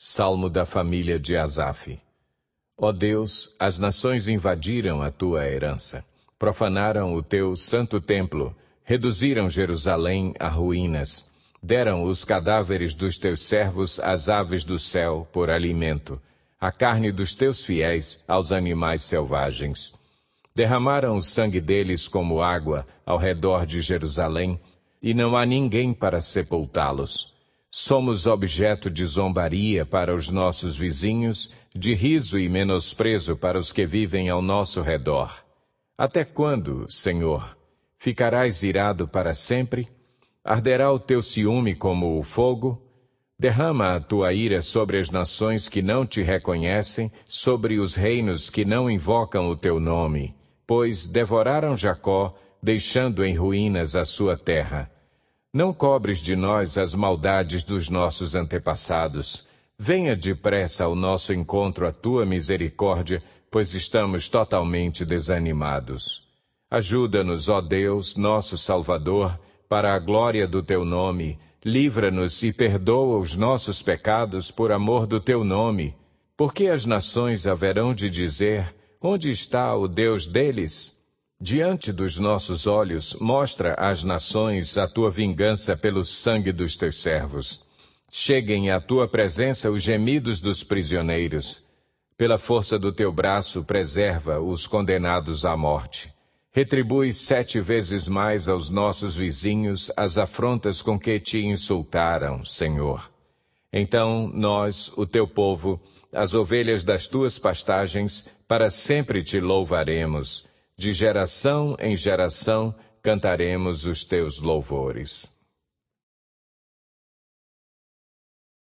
Salmo da família de Asaf. Ó Deus, as nações invadiram a tua herança, profanaram o teu santo templo, reduziram Jerusalém a ruínas, deram os cadáveres dos teus servos às aves do céu por alimento, a carne dos teus fiéis aos animais selvagens. Derramaram o sangue deles como água ao redor de Jerusalém, e não há ninguém para sepultá-los. Somos objeto de zombaria para os nossos vizinhos, de riso e menosprezo para os que vivem ao nosso redor. Até quando, Senhor, ficarás irado para sempre? Arderá o teu ciúme como o fogo? Derrama a tua ira sobre as nações que não te reconhecem, sobre os reinos que não invocam o teu nome, pois devoraram Jacó, deixando em ruínas a sua terra não cobres de nós as maldades dos nossos antepassados. Venha depressa ao nosso encontro a tua misericórdia, pois estamos totalmente desanimados. Ajuda-nos, ó Deus, nosso Salvador, para a glória do teu nome. Livra-nos e perdoa os nossos pecados por amor do teu nome. Porque as nações haverão de dizer: Onde está o Deus deles? Diante dos nossos olhos, mostra às nações a tua vingança pelo sangue dos teus servos. Cheguem à tua presença os gemidos dos prisioneiros. Pela força do teu braço, preserva os condenados à morte. Retribui sete vezes mais aos nossos vizinhos as afrontas com que te insultaram, Senhor. Então nós, o teu povo, as ovelhas das tuas pastagens, para sempre te louvaremos de geração em geração cantaremos os teus louvores.